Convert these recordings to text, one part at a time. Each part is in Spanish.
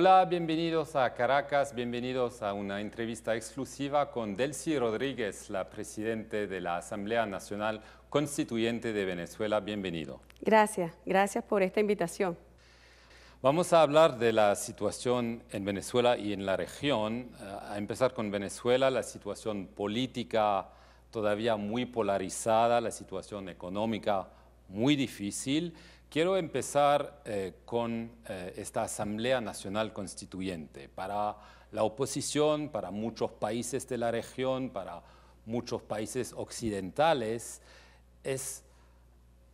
Hola, bienvenidos a Caracas, bienvenidos a una entrevista exclusiva con Delcy Rodríguez, la Presidenta de la Asamblea Nacional Constituyente de Venezuela. Bienvenido. Gracias, gracias por esta invitación. Vamos a hablar de la situación en Venezuela y en la región. Eh, a empezar con Venezuela, la situación política todavía muy polarizada, la situación económica muy difícil Quiero empezar eh, con eh, esta Asamblea Nacional Constituyente. Para la oposición, para muchos países de la región, para muchos países occidentales, es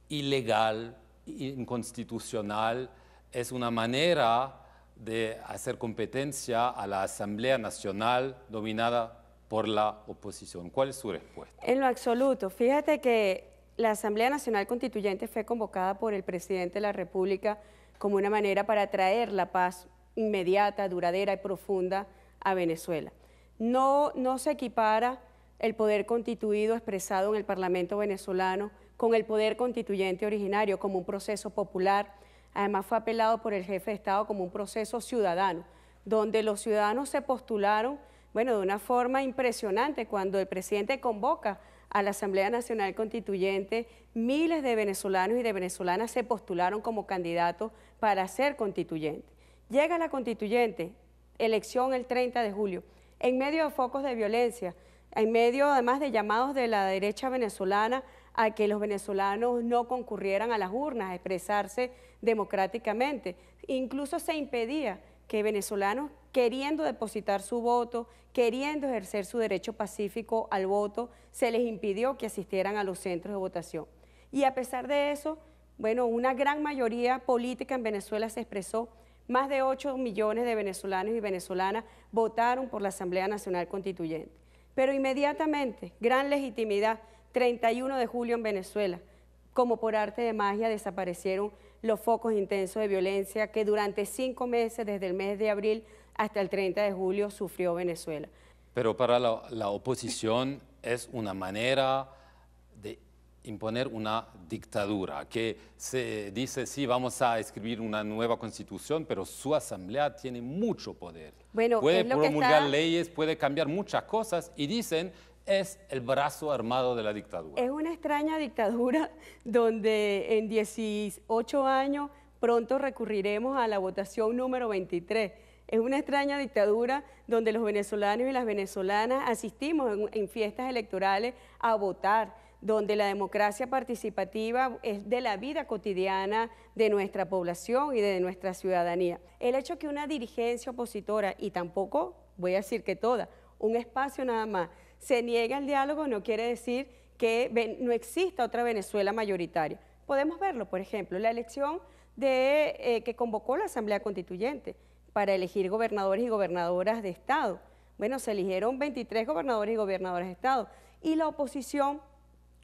ilegal, inconstitucional, es una manera de hacer competencia a la Asamblea Nacional dominada por la oposición. ¿Cuál es su respuesta? En lo absoluto. Fíjate que la Asamblea Nacional Constituyente fue convocada por el presidente de la República como una manera para traer la paz inmediata, duradera y profunda a Venezuela. No, no se equipara el poder constituido expresado en el Parlamento venezolano con el poder constituyente originario como un proceso popular. Además fue apelado por el jefe de Estado como un proceso ciudadano, donde los ciudadanos se postularon, bueno, de una forma impresionante cuando el presidente convoca a la Asamblea Nacional Constituyente, miles de venezolanos y de venezolanas se postularon como candidatos para ser constituyentes. Llega la constituyente, elección el 30 de julio, en medio de focos de violencia, en medio además de llamados de la derecha venezolana a que los venezolanos no concurrieran a las urnas a expresarse democráticamente. Incluso se impedía que venezolanos queriendo depositar su voto, queriendo ejercer su derecho pacífico al voto, se les impidió que asistieran a los centros de votación. Y a pesar de eso, bueno, una gran mayoría política en Venezuela se expresó. Más de 8 millones de venezolanos y venezolanas votaron por la Asamblea Nacional Constituyente. Pero inmediatamente, gran legitimidad, 31 de julio en Venezuela, como por arte de magia desaparecieron los focos intensos de violencia que durante cinco meses, desde el mes de abril hasta el 30 de julio sufrió Venezuela. Pero para la, oposición es una manera de imponer una dictadura, que se dice, sí, vamos a escribir una nueva constitución, pero su asamblea tiene mucho poder. Bueno, puede promulgar leyes, puede cambiar muchas cosas y dicen, es el brazo armado de la dictadura. Es una extraña dictadura donde en 18 años pronto recurriremos a la votación número 23 es una extraña dictadura donde los venezolanos y las venezolanas asistimos en, fiestas electorales a votar, donde la democracia participativa es de la vida cotidiana de nuestra población y de nuestra ciudadanía. El hecho que una dirigencia opositora, y tampoco voy a decir que toda, un espacio nada más, se niegue al diálogo no quiere decir que no exista otra Venezuela mayoritaria. Podemos verlo, por ejemplo, la elección eh, que convocó la Asamblea Constituyente para elegir gobernadores y gobernadoras de Estado. Bueno, se eligieron 23 gobernadores y gobernadoras de Estado. Y la oposición,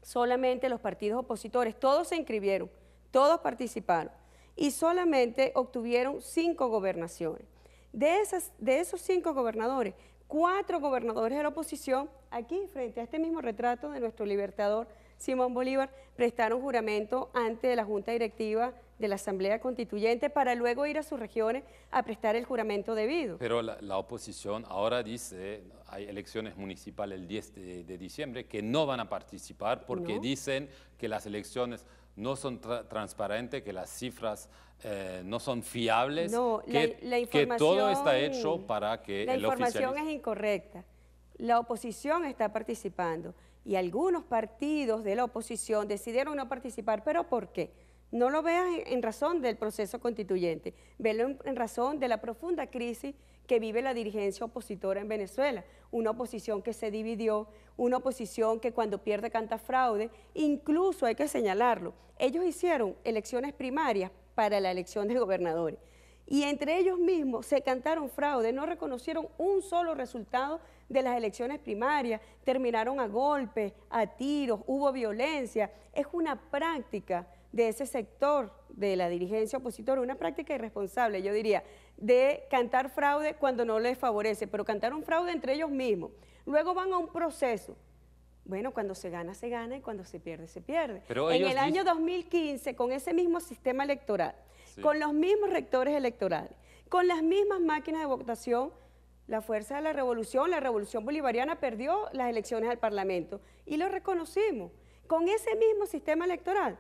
solamente los partidos opositores, todos se inscribieron, todos participaron. Y solamente obtuvieron cinco gobernaciones. De, esas, de esos cinco gobernadores, cuatro gobernadores de la oposición, aquí, frente a este mismo retrato de nuestro libertador Simón Bolívar, prestaron juramento ante la Junta Directiva de la Asamblea Constituyente para luego ir a sus regiones a prestar el juramento debido. Pero la, oposición ahora dice, hay elecciones municipales el 10 de, diciembre, que no van a participar porque dicen que las elecciones no son transparentes, que las cifras eh, no son fiables, que, todo está hecho para que la información es incorrecta. La oposición está participando y algunos partidos de la oposición decidieron no participar, pero ¿por qué? No lo veas en razón del proceso constituyente, velo en razón de la profunda crisis que vive la dirigencia opositora en Venezuela, una oposición que se dividió, una oposición que cuando pierde canta fraude, incluso hay que señalarlo, ellos hicieron elecciones primarias para la elección de gobernadores y entre ellos mismos se cantaron fraude, no reconocieron un solo resultado de las elecciones primarias, terminaron a golpes, a tiros, hubo violencia, es una práctica de ese sector de la dirigencia opositora, una práctica irresponsable, yo diría, de cantar fraude cuando no les favorece, pero cantar un fraude entre ellos mismos. Luego van a un proceso. Bueno, cuando se gana, se gana y cuando se pierde, se pierde. en el año 2015, con ese mismo sistema electoral, con los mismos rectores electorales, con las mismas máquinas de votación, la fuerza de la revolución, la revolución bolivariana perdió las elecciones al Parlamento y lo reconocimos. Con ese mismo sistema electoral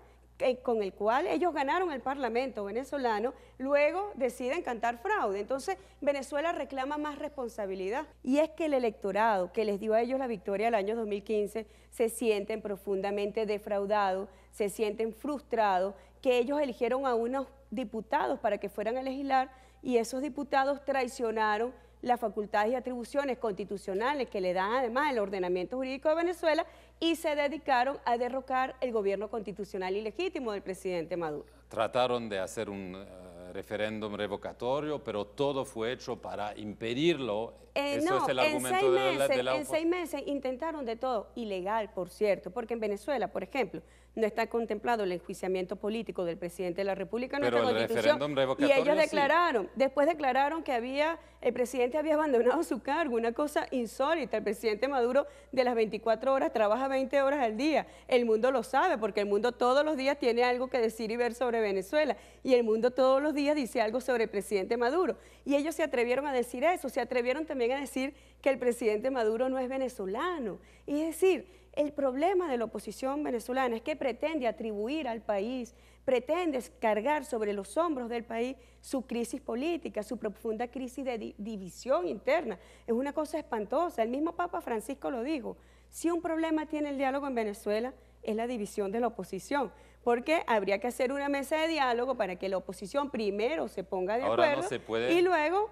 con el cual ellos ganaron el Parlamento venezolano, luego deciden cantar fraude. Entonces Venezuela reclama más responsabilidad. Y es que el electorado que les dio a ellos la victoria el año 2015 se sienten profundamente defraudados, se sienten frustrados, que ellos eligieron a unos diputados para que fueran a legislar y esos diputados traicionaron las facultades y atribuciones constitucionales que le dan además el ordenamiento jurídico de Venezuela y se dedicaron a derrocar el gobierno constitucional ilegítimo del presidente Maduro. Trataron de hacer un eh, referéndum revocatorio, pero todo fue hecho para impedirlo no, en seis, meses, intentaron de todo, ilegal, por cierto, porque en Venezuela, por ejemplo, no está contemplado el enjuiciamiento político del presidente de la República en nuestra Constitución. y ellos declararon, después declararon que había, el presidente había abandonado su cargo, una cosa insólita. El presidente Maduro de las 24 horas trabaja 20 horas al día. El mundo lo sabe, porque el mundo todos los días tiene algo que decir y ver sobre Venezuela. Y el mundo todos los días dice algo sobre el presidente Maduro. Y ellos se atrevieron a decir eso, se atrevieron también a decir que el presidente Maduro no es venezolano. Y es decir, el problema de la oposición venezolana es que pretende atribuir al país, pretende cargar sobre los hombros del país su crisis política, su profunda crisis de división interna. Es una cosa espantosa. El mismo Papa Francisco lo dijo. Si un problema tiene el diálogo en Venezuela, es la división de la oposición porque habría que hacer una mesa de diálogo para que la oposición primero se ponga de acuerdo puede, y luego,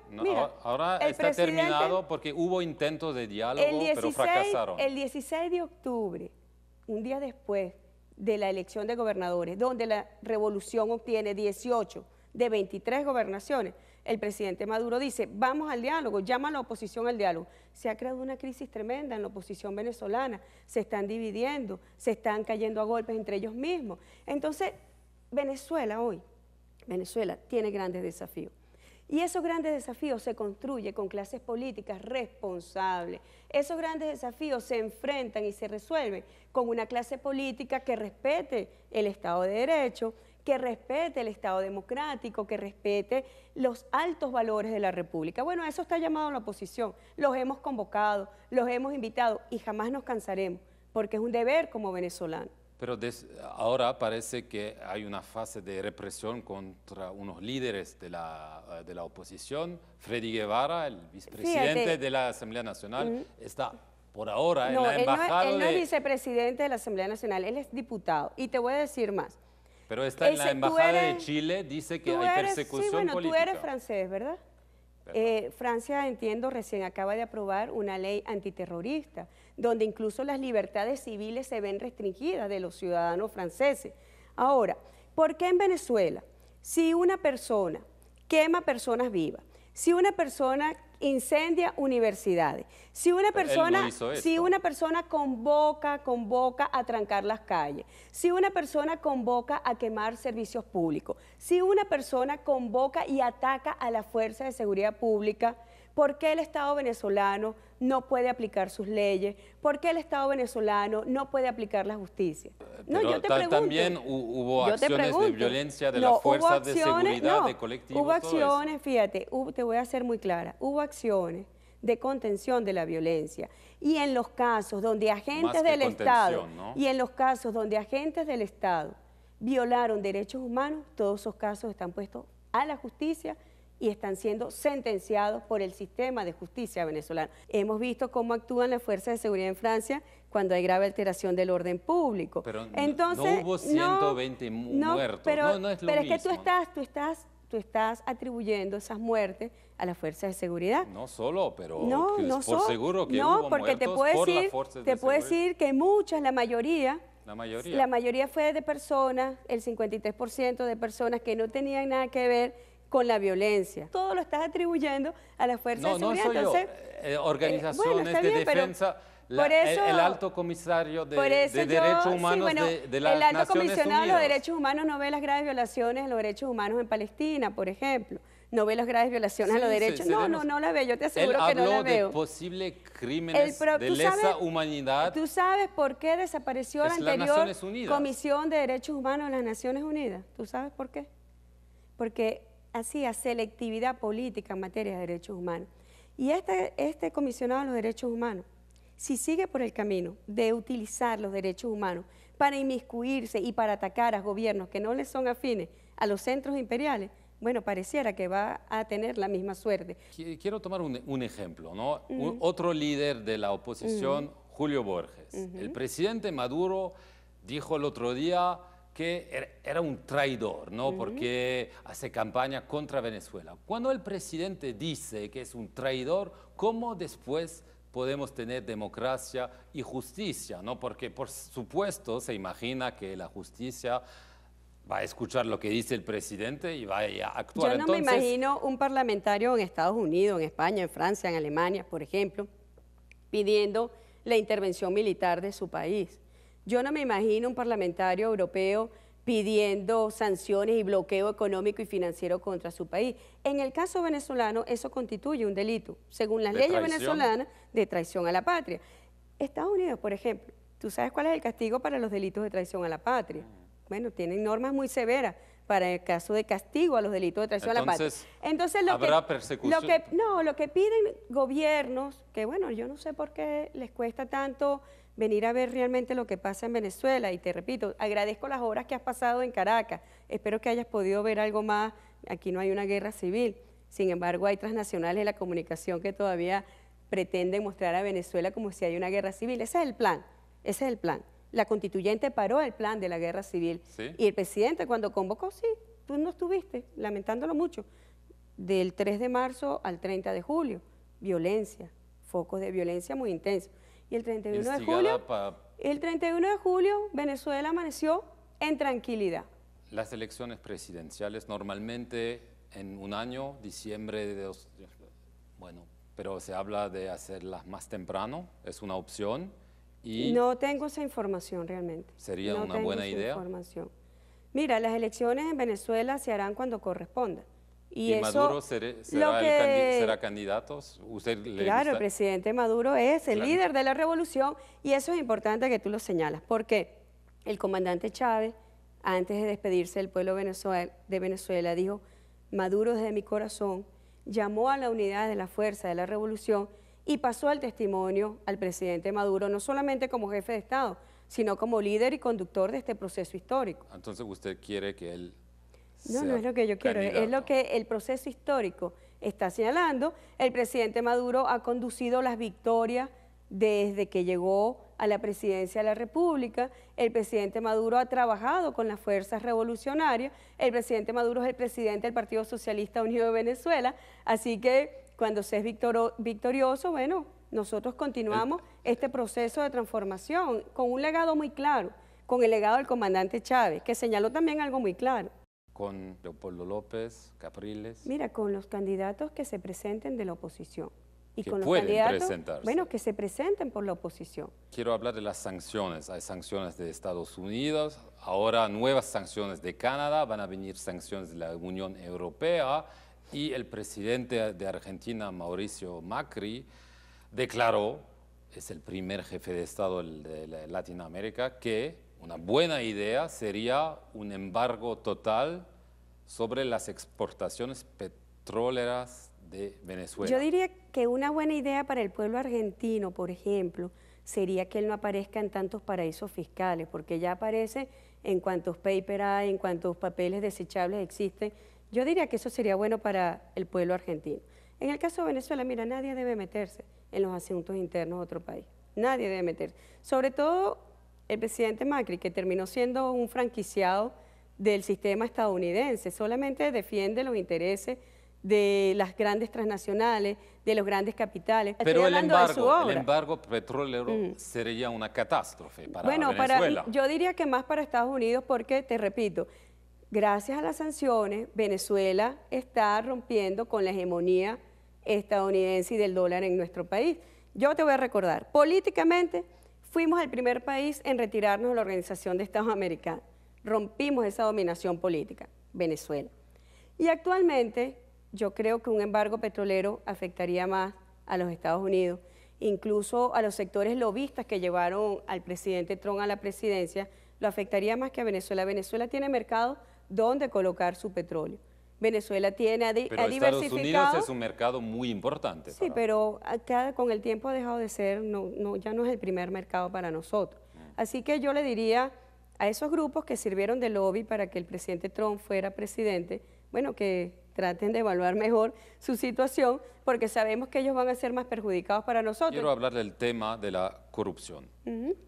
ahora está terminado porque hubo intentos de diálogo, pero fracasaron. El 16 de octubre, un día después de la elección de gobernadores, donde la revolución obtiene 18 de 23 gobernaciones, el presidente Maduro dice, vamos al diálogo, llama a la oposición al diálogo. Se ha creado una crisis tremenda en la oposición venezolana, se están dividiendo, se están cayendo a golpes entre ellos mismos. Entonces, Venezuela hoy, Venezuela tiene grandes desafíos. Y esos grandes desafíos se construyen con clases políticas responsables. Esos grandes desafíos se enfrentan y se resuelven con una clase política que respete el Estado de Derecho, que respete el Estado democrático, que respete los altos valores de la República. Bueno, a eso está llamado la oposición. Los hemos convocado, los hemos invitado y jamás nos cansaremos, porque es un deber como venezolano. Pero ahora parece que hay una fase de represión contra unos líderes de la, eh, de la oposición. Freddy Guevara, el vicepresidente de la Asamblea Nacional, está por ahora en la embajada. Él no, él no es vicepresidente de la Asamblea Nacional, él es diputado. Y te voy a decir más. Pero está en la Embajada de Chile, dice que hay persecución sí, bueno, Tú eres francés, ¿verdad? Eh, Francia, entiendo, recién acaba de aprobar una ley antiterrorista, donde incluso las libertades civiles se ven restringidas de los ciudadanos franceses. Ahora, ¿por qué en Venezuela, si una persona quema personas vivas, si una persona incendia universidades. Si una persona, si una persona convoca, convoca a trancar las calles, si una persona convoca a quemar servicios públicos, si una persona convoca y ataca a la fuerza de seguridad pública, por qué el Estado venezolano no puede aplicar sus leyes, por qué el Estado venezolano no puede aplicar la justicia. Eh, no, yo te pregunto. También hubo acciones de violencia de las fuerzas de seguridad, de colectivos. Hubo acciones, fíjate, te voy a ser muy clara, hubo acciones de contención de la violencia. Y en los casos donde agentes del Estado, y en los casos donde agentes del Estado violaron derechos humanos, todos esos casos están puestos a la justicia y están siendo sentenciados por el sistema de justicia venezolano. Hemos visto cómo actúan las fuerzas de seguridad en Francia cuando hay grave alteración del orden público. Pero Entonces, no hubo 120 muertos. Pero, no, es, lo pero es que tú estás, tú estás tú estás atribuyendo esas muertes a las fuerzas de seguridad. No solo, pero no, por seguro que no, porque te puedo decir, te puedo decir que muchas, la mayoría, la mayoría, la mayoría fue de personas, el 53% de personas que no tenían nada que ver con la violencia. Todo lo estás atribuyendo a las fuerzas organizaciones de defensa. el, alto comisario de, Derechos Humanos El alto comisionado de los Derechos Humanos no ve las graves violaciones a los derechos humanos en Palestina, por ejemplo. No ve las graves violaciones a los derechos. humanos no, no, no la ve, yo te aseguro que no la veo. de posible crímenes de lesa humanidad. ¿Tú sabes por qué desapareció la anterior Comisión de Derechos Humanos de las Naciones Unidas? ¿Tú sabes por qué? Porque hacía selectividad política en materia de derechos humanos. Y este, este comisionado de los derechos humanos, si sigue por el camino de utilizar los derechos humanos para inmiscuirse y para atacar a gobiernos que no le son afines a los centros imperiales, bueno, pareciera que va a tener la misma suerte. Quiero tomar un, ejemplo, ¿no? otro líder de la oposición, Julio Borges. El presidente Maduro dijo el otro día que era un traidor, ¿no? Porque hace campaña contra Venezuela. Cuando el presidente dice que es un traidor, ¿cómo después podemos tener democracia y justicia, ¿no? Porque por supuesto se imagina que la justicia va a escuchar lo que dice el presidente y va a actuar. Yo no me imagino un parlamentario en Estados Unidos, en España, en Francia, en Alemania, por ejemplo, pidiendo la intervención militar de su país. Yo no me imagino un parlamentario europeo pidiendo sanciones y bloqueo económico y financiero contra su país. En el caso venezolano, eso constituye un delito, según las leyes venezolanas, de traición a la patria. Estados Unidos, por ejemplo, ¿tú sabes cuál es el castigo para los delitos de traición a la patria? Bueno, tienen normas muy severas para el caso de castigo a los delitos de traición a la patria. Entonces, ¿habrá persecución? Lo que, no, lo que piden gobiernos, que bueno, yo no sé por qué les cuesta tanto venir a ver realmente lo que pasa en Venezuela. Y te repito, agradezco las horas que has pasado en Caracas. Espero que hayas podido ver algo más. Aquí no hay una guerra civil. Sin embargo, hay transnacionales de la comunicación que todavía pretenden mostrar a Venezuela como si hay una guerra civil. Ese es el plan, ese es el plan. La constituyente paró el plan de la guerra civil. Y el presidente cuando convocó, sí, tú no estuviste, lamentándolo mucho, del 3 de marzo al 30 de julio, violencia, focos de violencia muy intensos. Y el 31 de julio, el 31 de julio, Venezuela amaneció en tranquilidad. Las elecciones presidenciales normalmente en un año, diciembre de bueno, pero se habla de hacerlas más temprano, es una opción. Y no tengo esa información realmente. Sería una buena idea. Información. Mira, las elecciones en Venezuela se harán cuando corresponda. ¿Y, Maduro eh, será, candidato? claro, el presidente Maduro es el líder de la revolución y eso es importante que tú lo señalas, porque el comandante Chávez, antes de despedirse del pueblo de Venezuela, dijo, Maduro desde mi corazón, llamó a la unidad de la fuerza de la revolución y pasó el testimonio al presidente Maduro, no solamente como jefe de Estado, sino como líder y conductor de este proceso histórico. Entonces usted quiere que él no, no es lo que yo quiero, es lo que el proceso histórico está señalando. El presidente Maduro ha conducido las victorias desde que llegó a la presidencia de la República. El presidente Maduro ha trabajado con las fuerzas revolucionarias. El presidente Maduro es el presidente del Partido Socialista Unido de Venezuela. Así que cuando se es victorioso, bueno, nosotros continuamos este proceso de transformación con un legado muy claro, con el legado del comandante Chávez, que señaló también algo muy claro con Leopoldo López, Capriles. Mira, con los candidatos que se presenten de la oposición. Y que con los candidatos, presentarse. bueno, que se presenten por la oposición. Quiero hablar de las sanciones. Hay sanciones de Estados Unidos, ahora nuevas sanciones de Canadá, van a venir sanciones de la Unión Europea y el presidente de Argentina, Mauricio Macri, declaró, es el primer jefe de Estado de Latinoamérica, que una buena idea sería un embargo total sobre las exportaciones petroleras de Venezuela. Yo diría que una buena idea para el pueblo argentino, por ejemplo, sería que él no aparezca en tantos paraísos fiscales, porque ya aparece en cuantos papers en cuantos papeles desechables existen. Yo diría que eso sería bueno para el pueblo argentino. En el caso de Venezuela, mira, nadie debe meterse en los asuntos internos de otro país. Nadie debe meterse. Sobre todo el presidente Macri, que terminó siendo un franquiciado del sistema estadounidense, solamente defiende los intereses de las grandes transnacionales, de los grandes capitales. Pero el embargo, el embargo petrolero mm. sería una catástrofe para bueno, Venezuela. Para, yo diría que más para Estados Unidos porque, te repito, gracias a las sanciones, Venezuela está rompiendo con la hegemonía estadounidense y del dólar en nuestro país. Yo te voy a recordar, políticamente Fuimos el primer país en retirarnos de la Organización de Estados Americanos. Rompimos esa dominación política, Venezuela. Y actualmente yo creo que un embargo petrolero afectaría más a los Estados Unidos, incluso a los sectores lobistas que llevaron al presidente Trump a la presidencia, lo afectaría más que a Venezuela. Venezuela tiene mercado donde colocar su petróleo. Venezuela tiene ha, pero Estados Unidos es un mercado muy importante. Sí, pero con el tiempo ha dejado de ser, no, no, ya no es el primer mercado para nosotros. Mm. Así que yo le diría a esos grupos que sirvieron de lobby para que el presidente Trump fuera presidente, bueno, que traten de evaluar mejor su situación, porque sabemos que ellos van a ser más perjudicados para nosotros. Quiero hablar del tema de la corrupción.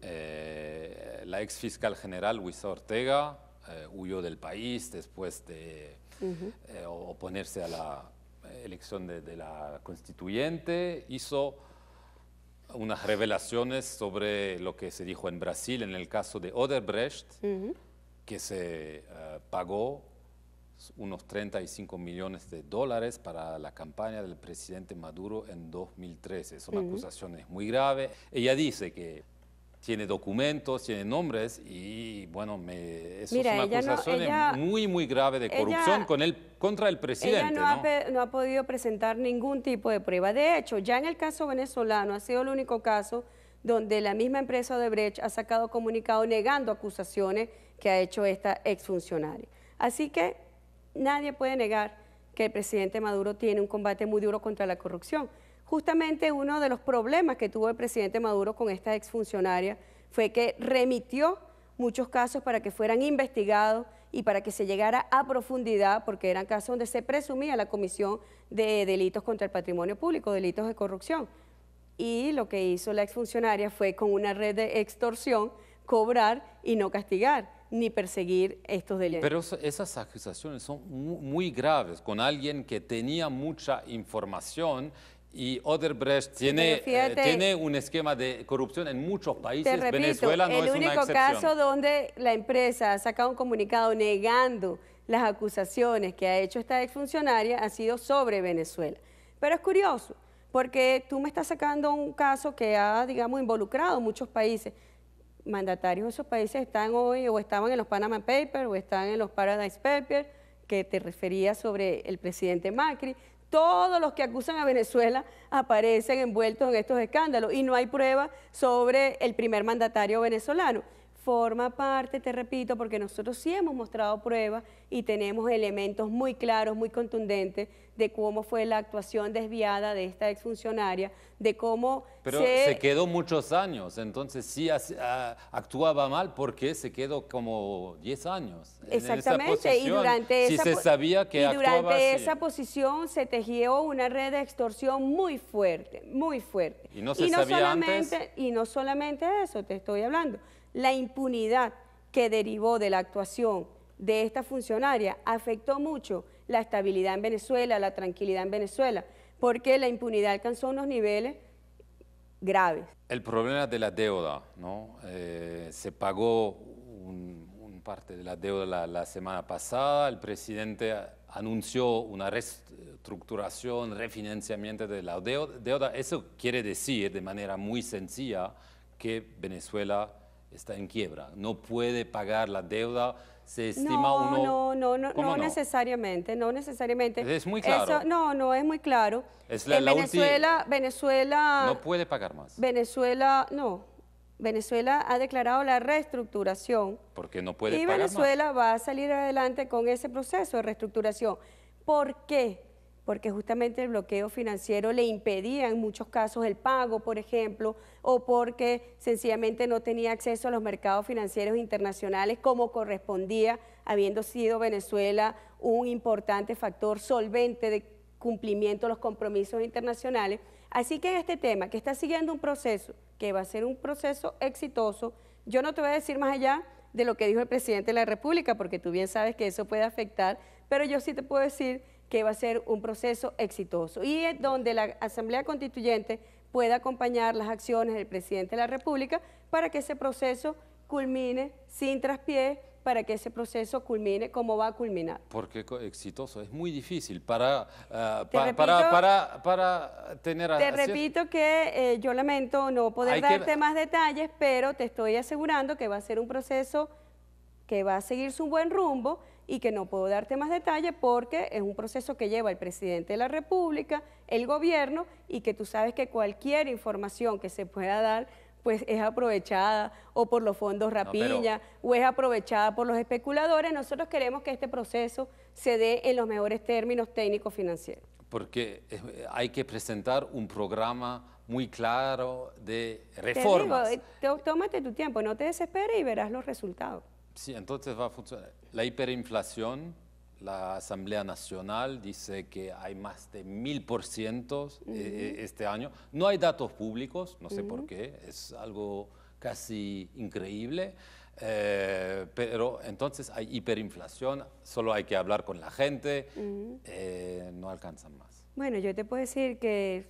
Eh, la ex fiscal general Luisa Ortega eh, huyó del país después de uh eh, oponerse a la elección de, la constituyente, hizo unas revelaciones sobre lo que se dijo en Brasil en el caso de Oderbrecht, que se eh, pagó unos 35 millones de dólares para la campaña del presidente Maduro en 2013. Son acusaciones muy graves. Ella dice que tiene documentos, tiene nombres y bueno, me, eso es una acusación muy, muy grave de corrupción con contra el presidente. Ella no, Ha, no, Ha, podido presentar ningún tipo de prueba. De hecho, ya en el caso venezolano ha sido el único caso donde la misma empresa de Brecht ha sacado comunicado negando acusaciones que ha hecho esta exfuncionaria. Así que nadie puede negar que el presidente Maduro tiene un combate muy duro contra la corrupción. Justamente uno de los problemas que tuvo el presidente Maduro con esta exfuncionaria fue que remitió muchos casos para que fueran investigados y para que se llegara a profundidad, porque eran casos donde se presumía la comisión de delitos contra el patrimonio público, delitos de corrupción. Y lo que hizo la exfuncionaria fue con una red de extorsión cobrar y no castigar ni perseguir estos delitos. Pero esas acusaciones son muy, graves con alguien que tenía mucha información y Oderbrecht tiene, eh, tiene un esquema de corrupción en muchos países. Venezuela no el es único una excepción. caso donde la empresa ha sacado un comunicado negando las acusaciones que ha hecho esta exfuncionaria ha sido sobre Venezuela. Pero es curioso, porque tú me estás sacando un caso que ha, digamos, involucrado muchos países. Mandatarios de esos países están hoy o estaban en los Panama Papers o están en los Paradise Papers, que te refería sobre el presidente Macri todos los que acusan a Venezuela aparecen envueltos en estos escándalos y no hay prueba sobre el primer mandatario venezolano forma parte, te repito, porque nosotros sí hemos mostrado pruebas y tenemos elementos muy claros, muy contundentes de cómo fue la actuación desviada de esta exfuncionaria, de cómo... Pero se, quedó muchos años, entonces sí actuaba mal porque se quedó como 10 años. Exactamente, y durante, esa, se sabía que y durante esa posición se tejió una red de extorsión muy fuerte, muy fuerte. Y no se sabía solamente, antes? Y no solamente eso, te estoy hablando la impunidad que derivó de la actuación de esta funcionaria afectó mucho la estabilidad en Venezuela, la tranquilidad en Venezuela, porque la impunidad alcanzó unos niveles graves. El problema de la deuda, ¿no? Eh, se pagó un, parte de la deuda la, la, semana pasada, el presidente anunció una reestructuración, refinanciamiento de la deuda. Eso quiere decir, de manera muy sencilla, que Venezuela está en quiebra, no puede pagar la deuda, se estima no, uno... No, no, no, no, necesariamente, no necesariamente. Es muy claro. no, no es muy claro. Es la, Venezuela, Venezuela... No puede pagar más. Venezuela, no. Venezuela ha declarado la reestructuración. Porque no puede pagar y Venezuela va a salir adelante con ese proceso de reestructuración. ¿Por qué? porque justamente el bloqueo financiero le impedía en muchos casos el pago, por ejemplo, o porque sencillamente no tenía acceso a los mercados financieros internacionales como correspondía, habiendo sido Venezuela un importante factor solvente de cumplimiento de los compromisos internacionales. Así que en este tema, que está siguiendo un proceso, que va a ser un proceso exitoso, yo no te voy a decir más allá de lo que dijo el presidente de la República, porque tú bien sabes que eso puede afectar, pero yo sí te puedo decir que va a ser un proceso exitoso y es donde la Asamblea Constituyente pueda acompañar las acciones del presidente de la República para que ese proceso culmine sin traspiés, para que ese proceso culmine como va a culminar. Porque exitoso, es muy difícil para, ah, tener para, para, tener... Te repito que eh, yo lamento no poder darte más detalles, pero te estoy asegurando que va a ser un proceso que va a seguir su buen rumbo y que no puedo darte más detalle porque es un proceso que lleva el presidente de la República, el gobierno y que tú sabes que cualquier información que se pueda dar pues es aprovechada o por los fondos rapiña o es aprovechada por los especuladores. Nosotros queremos que este proceso se dé en los mejores términos técnicos financieros. Porque eh, hay que presentar un programa muy claro de reformas. Eh, tómate tu tiempo, no te desesperes y verás los resultados. Sí, entonces va a funcionar. La hiperinflación, la Asamblea Nacional dice que hay más de mil por ciento eh, eh, este año. No hay datos públicos, no sé por qué, es algo casi increíble. Eh, pero entonces hay hiperinflación, solo hay que hablar con la gente, no alcanzan más. Bueno, yo te puedo decir que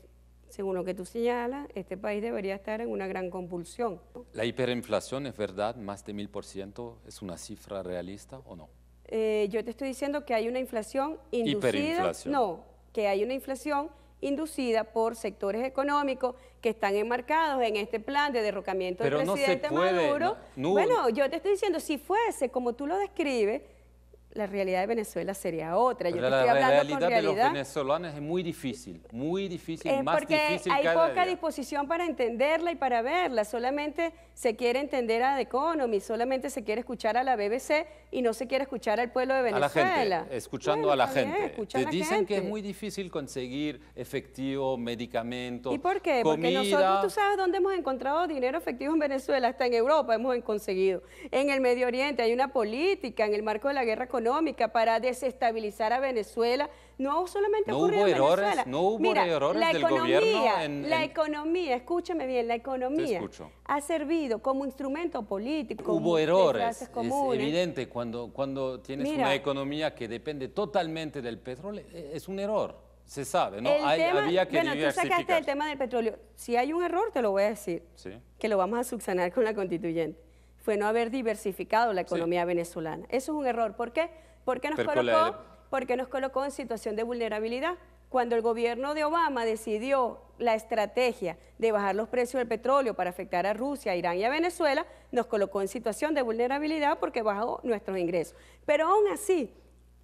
según lo que tú señalas, este país debería estar en una gran convulsión. ¿La hiperinflación es verdad? ¿Más de mil por ciento es una cifra realista o no? Eh, yo te estoy diciendo que hay una inflación inducida. No, que hay una inflación inducida por sectores económicos que están enmarcados en este plan de derrocamiento del presidente Maduro. Bueno, yo te estoy diciendo, si fuese como tú lo describes, la realidad de Venezuela sería otra. Yo estoy hablando la realidad, de los venezolanos es muy difícil, muy difícil, más porque hay poca disposición para entenderla y para verla. Solamente se quiere entender a The Economy, solamente se quiere escuchar a la BBC y no se quiere escuchar al pueblo de Venezuela. A la gente, escuchando a la gente. Te dicen que es muy difícil conseguir efectivo, medicamentos, ¿Y por qué? Porque nosotros, tú sabes dónde hemos encontrado dinero efectivo en Venezuela, hasta en Europa hemos conseguido. En el Medio Oriente hay una política en el marco de la guerra económica para desestabilizar a Venezuela no solamente hubo errores, No hubo errores la del economía, gobierno La economía, escúchame bien, la economía ha servido como instrumento político. Hubo errores, es evidente, cuando, cuando tienes una economía que depende totalmente del petróleo, e, es un error. Se sabe, ¿no? había que bueno, tú sacaste el tema del petróleo. Si hay un error, te lo voy a decir, que lo vamos a subsanar con la constituyente. Fue no haber diversificado la economía venezolana. Eso es un error. ¿Por qué? Porque nos colocó porque nos colocó en situación de vulnerabilidad. Cuando el gobierno de Obama decidió la estrategia de bajar los precios del petróleo para afectar a Rusia, Irán y a Venezuela, nos colocó en situación de vulnerabilidad porque bajó nuestros ingresos. Pero aún así,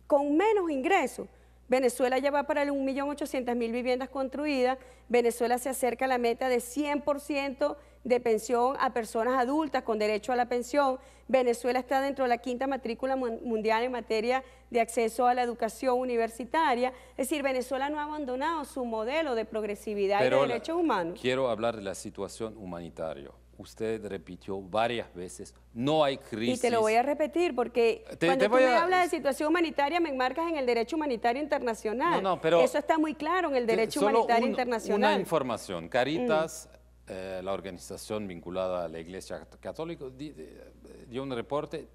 con menos ingresos, Venezuela ya va para el 1.800.000 viviendas construidas, Venezuela se acerca a la meta de 100% de pensión a personas adultas con derecho a la pensión. Venezuela está dentro de la quinta matrícula mundial en materia de acceso a la educación universitaria. Es decir, Venezuela no ha abandonado su modelo de progresividad y de derechos humanos. Quiero hablar de la situación humanitaria usted repitió varias veces, no hay crisis. Y te lo voy a repetir porque cuando tú me hablas de situación humanitaria me enmarcas en el derecho humanitario internacional. No, pero... Eso está muy claro en el derecho humanitario internacional. Una información, Caritas mm. Eh, la organización vinculada a la Iglesia Católica dio un reporte,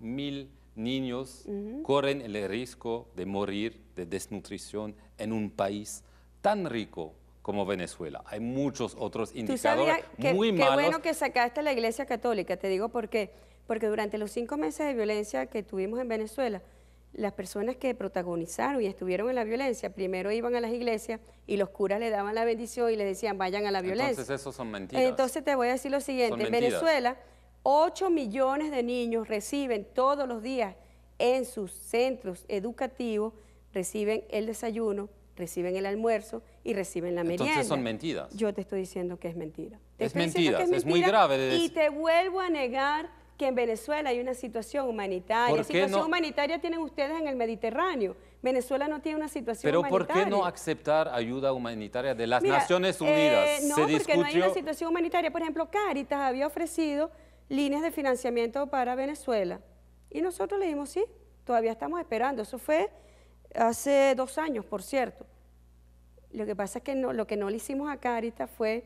mil niños corren el riesgo de morir de desnutrición en un país tan rico como Venezuela. Hay muchos otros indicadores muy malos. Qué bueno que sacaste la Iglesia Católica, te digo por qué. Porque durante los cinco meses de violencia que tuvimos en Venezuela, las personas que protagonizaron y estuvieron en la violencia, primero iban a las iglesias y los curas le daban la bendición y le decían, vayan a la violencia. Entonces eso son mentiras. Entonces te voy a decir lo siguiente, en Venezuela 8 millones de niños reciben todos los días en sus centros educativos, reciben el desayuno, reciben el almuerzo y reciben la merienda. Entonces son mentiras. Yo te estoy diciendo que es mentira. es mentira, es, muy grave. y te vuelvo a negar que en Venezuela hay una situación humanitaria. qué situación humanitaria tienen ustedes en el Mediterráneo. Venezuela no tiene una situación humanitaria... Pero ¿por qué no aceptar ayuda humanitaria de las Naciones eh, Unidas? no, porque no hay una situación humanitaria. Por ejemplo, Caritas había ofrecido líneas de financiamiento para Venezuela. Y nosotros le dimos sí, todavía estamos esperando. Eso fue hace dos años, por cierto. Lo que pasa es que no, lo que no le hicimos a Caritas fue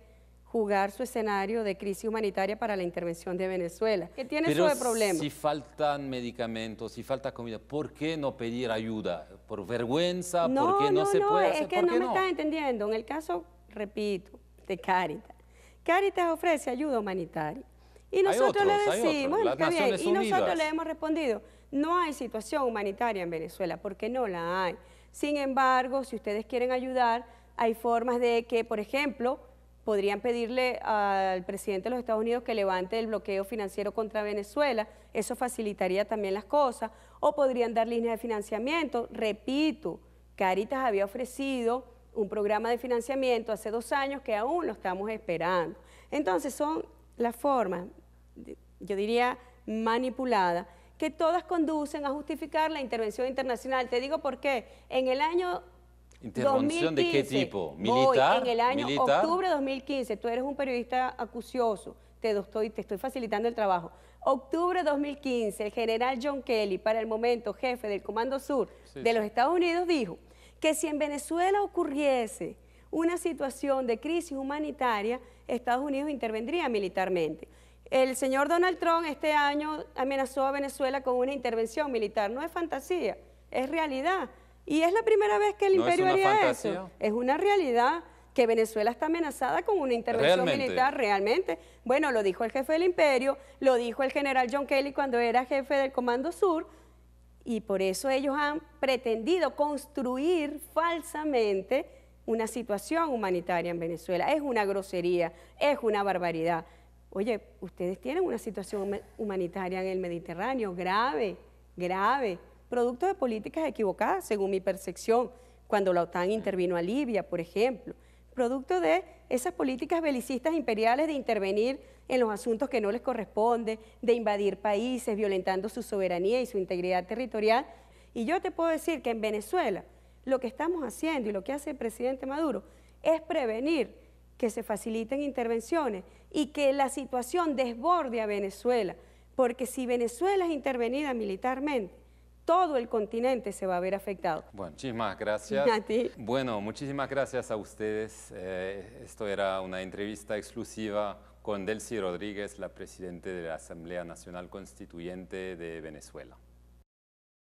jugar su escenario de crisis humanitaria para la intervención de Venezuela. ...que tiene su problema? Si faltan medicamentos, si falta comida, ¿por qué no pedir ayuda? ¿Por vergüenza? ¿Por qué no, se puede hacer? Es que no me estás entendiendo. En el caso, repito, de Caritas. Caritas ofrece ayuda humanitaria. Y nosotros le decimos, y nosotros le hemos respondido, no hay situación humanitaria en Venezuela, porque no la hay. Sin embargo, si ustedes quieren ayudar, hay formas de que, por ejemplo, podrían pedirle al presidente de los Estados Unidos que levante el bloqueo financiero contra Venezuela, eso facilitaría también las cosas, o podrían dar líneas de financiamiento. Repito, Caritas había ofrecido un programa de financiamiento hace dos años que aún lo estamos esperando. Entonces son las formas, yo diría manipuladas, que todas conducen a justificar la intervención internacional. Te digo por qué. En el año ¿Intervención de qué tipo? ¿Militar? en el año octubre de 2015, tú eres un periodista acucioso, te estoy, te estoy facilitando el trabajo. Octubre de 2015, el general John Kelly, para el momento jefe del Comando Sur de los Estados Unidos, dijo que si en Venezuela ocurriese una situación de crisis humanitaria, Estados Unidos intervendría militarmente. El señor Donald Trump este año amenazó a Venezuela con una intervención militar. No es fantasía, es realidad. Y es la primera vez que el imperio es haría eso. Es una realidad que Venezuela está amenazada con una intervención militar realmente. Bueno, lo dijo el jefe del imperio, lo dijo el general John Kelly cuando era jefe del Comando Sur, y por eso ellos han pretendido construir falsamente una situación humanitaria en Venezuela. Es una grosería, es una barbaridad. Oye, ustedes tienen una situación humanitaria en el Mediterráneo grave, grave producto de políticas equivocadas, según mi percepción, cuando la OTAN intervino a Libia, por ejemplo, producto de esas políticas belicistas imperiales de intervenir en los asuntos que no les corresponde, de invadir países, violentando su soberanía y su integridad territorial. Y yo te puedo decir que en Venezuela lo que estamos haciendo y lo que hace el presidente Maduro es prevenir que se faciliten intervenciones y que la situación desborde a Venezuela, porque si Venezuela es intervenida militarmente, todo el continente se va a ver afectado. Bueno, muchísimas gracias. A ti. Bueno, muchísimas gracias a ustedes. Eh, esto era una entrevista exclusiva con Delcy Rodríguez, la Presidenta de la Asamblea Nacional Constituyente de Venezuela.